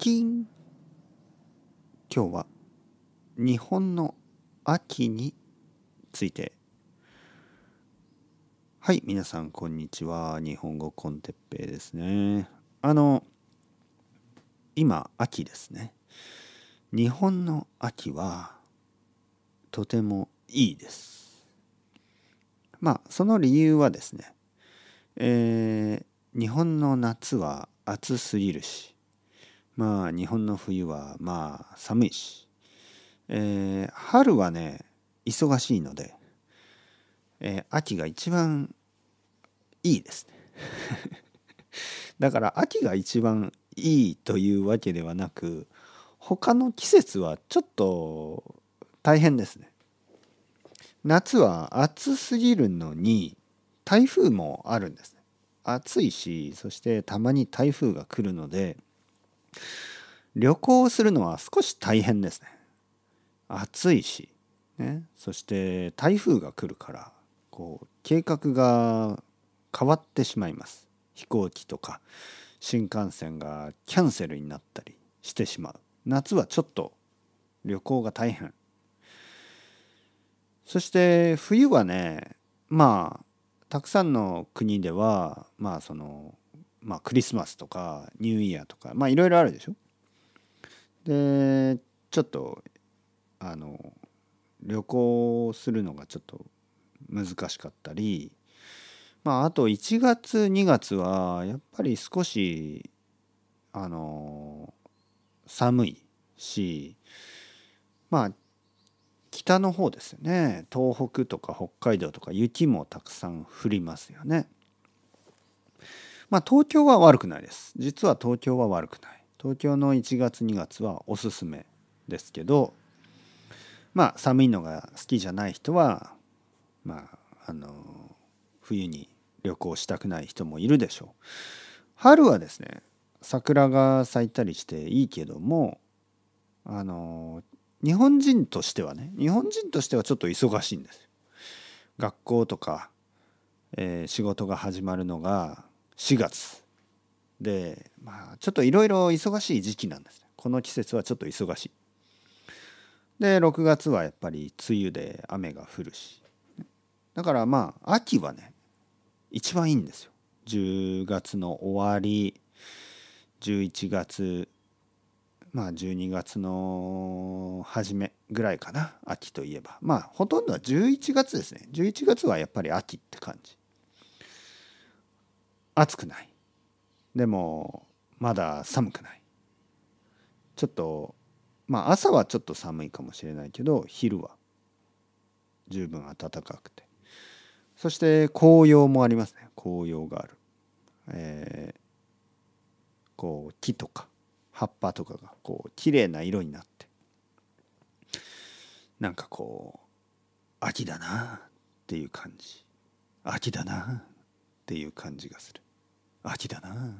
キン今日は日本の秋についてはい皆さんこんにちは日本語コンテッペイですねあの今秋ですね日本の秋はとてもいいですまあその理由はですねえー、日本の夏は暑すぎるしまあ日本の冬はまあ寒いし、えー、春はね忙しいので、えー、秋が一番いいですね だから秋が一番いいというわけではなく他の季節はちょっと大変ですね。夏は暑すぎるのに台風もあるんですね。暑いしそしてたまに台風が来るので旅行するのは少し大変ですね暑いし、ね、そして台風が来るからこう計画が変わってしまいます飛行機とか新幹線がキャンセルになったりしてしまう夏はちょっと旅行が大変そして冬はねまあたくさんの国ではまあそのまあ、クリスマスとかニューイヤーとかまあいろいろあるでしょ。でちょっとあの旅行するのがちょっと難しかったり、まあ、あと1月2月はやっぱり少しあの寒いしまあ北の方ですよね東北とか北海道とか雪もたくさん降りますよね。まあ、東京は悪くないです。実は東京は悪くない。東京の1月2月はおすすめですけど、まあ、寒いのが好きじゃない人は、まあ、あの冬に旅行したくない人もいるでしょう。春はですね桜が咲いたりしていいけどもあの日本人としてはね日本人としてはちょっと忙しいんです学校とか、えー、仕事が始まるのが4月で、まあ、ちょっといろいろ忙しい時期なんです、ね、この季節はちょっと忙しいで6月はやっぱり梅雨で雨が降るしだからまあ秋はね一番いいんですよ10月の終わり11月まあ12月の初めぐらいかな秋といえばまあほとんどは11月ですね11月はやっぱり秋って感じ暑くないでもまだ寒くないちょっとまあ朝はちょっと寒いかもしれないけど昼は十分暖かくてそして紅葉もありますね紅葉がある、えー、こう木とか葉っぱとかがこう綺麗な色になってなんかこう秋だなっていう感じ秋だなっていう感じがする秋だな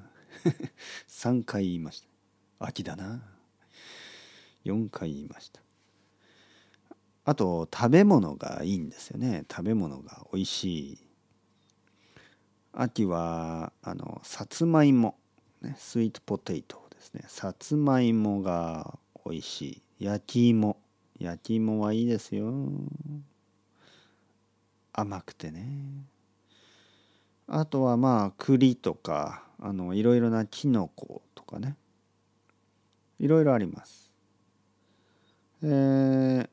3 回言いました秋だな4回言いましたあと食べ物がいいんですよね食べ物が美味しい秋はあのさつまいも、ね、スイートポテイトですねさつまいもが美味しい焼き芋焼き芋はいいですよ甘くてねあとはまあ栗とかあのいろいろなキノコとかねいろいろありますえー、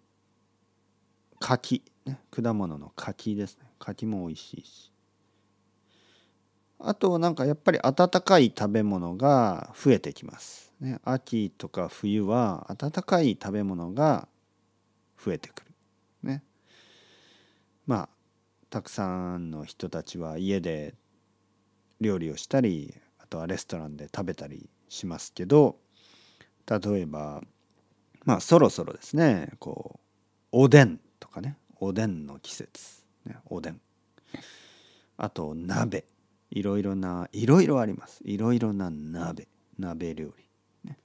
柿、ね、果物の柿ですね柿も美味しいしあとなんかやっぱり温かい食べ物が増えてきます、ね、秋とか冬は温かい食べ物が増えてくるねまあたくさんの人たちは家で料理をしたりあとはレストランで食べたりしますけど例えばまあそろそろですねこうおでんとかねおでんの季節、ね、おでんあと鍋いろいろないろいろありますいろいろな鍋鍋料理、ね、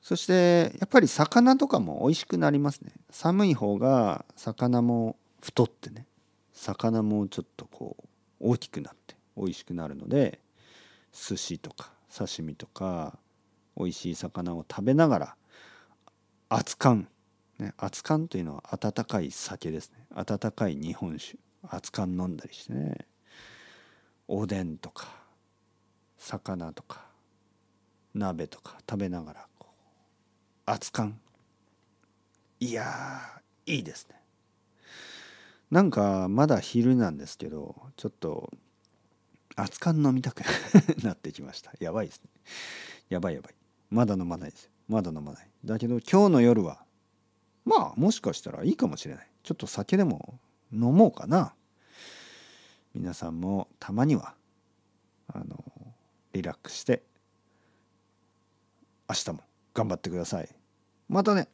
そしてやっぱり魚とかも美味しくなりますね寒い方が魚も太ってね魚もちょっとこう大きくなって美味しくなるので寿司とか刺身とか美味しい魚を食べながら熱燗ね熱燗というのは温かい酒ですね温かい日本酒熱燗飲んだりしてねおでんとか魚とか鍋とか食べながら熱燗いやいいですねなんかまだ昼なんですけどちょっと熱燗飲みたく なってきましたやばいですねやばいやばいまだ飲まないですまだ飲まないだけど今日の夜はまあもしかしたらいいかもしれないちょっと酒でも飲もうかな皆さんもたまにはあのリラックスして明日も頑張ってくださいまたね